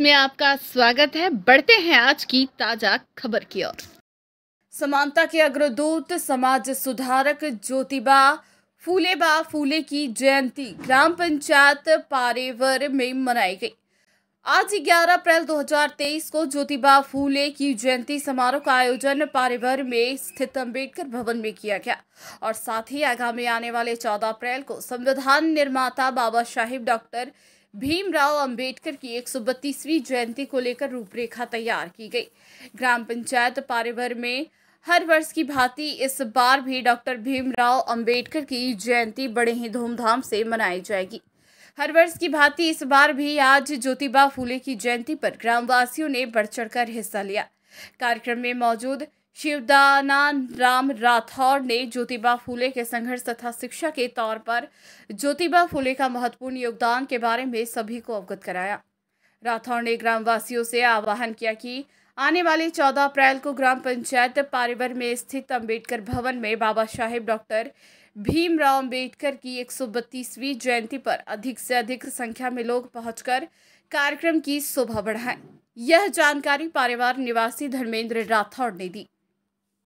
में आपका स्वागत है बढ़ते हैं आज की ताजा खबर की ओर समानता के अग्रदूत समाज सुधारक ज्योतिबा फूले बा फूले की जयंती ग्राम पंचायत पारेवर में मनाई गई आज 11 अप्रैल 2023 को ज्योतिबा फूले की जयंती समारोह का आयोजन पारेवर में स्थित अम्बेडकर भवन में किया गया और साथ ही आगामी आने वाले 14 अप्रैल को संविधान निर्माता बाबा साहिब डॉक्टर भीमराव अंबेडकर की 132वीं जयंती को लेकर रूपरेखा तैयार की गई ग्राम पंचायत पारेभर में हर वर्ष की भांति इस बार भी डॉक्टर भीमराव अंबेडकर की जयंती बड़े ही धूमधाम से मनाई जाएगी हर वर्ष की भांति इस बार भी आज ज्योतिबा फूले की जयंती पर ग्रामवासियों ने बढ़ चढ़कर हिस्सा लिया कार्यक्रम में मौजूद शिवदानंद राम राठौर ने ज्योतिबा फूले के संघर्ष तथा शिक्षा के तौर पर ज्योतिबा फूले का महत्वपूर्ण योगदान के बारे में सभी को अवगत कराया राठौर ने ग्रामवासियों से आह्वान किया कि आने वाले 14 अप्रैल को ग्राम पंचायत पारिवर में स्थित अंबेडकर भवन में बाबा साहेब डॉक्टर भीमराव अंबेडकर की एक जयंती पर अधिक से अधिक संख्या में लोग पहुंचकर कार्यक्रम की शोभा बढ़ाएं यह जानकारी पारिवार निवासी धर्मेंद्र राठौड़ ने दी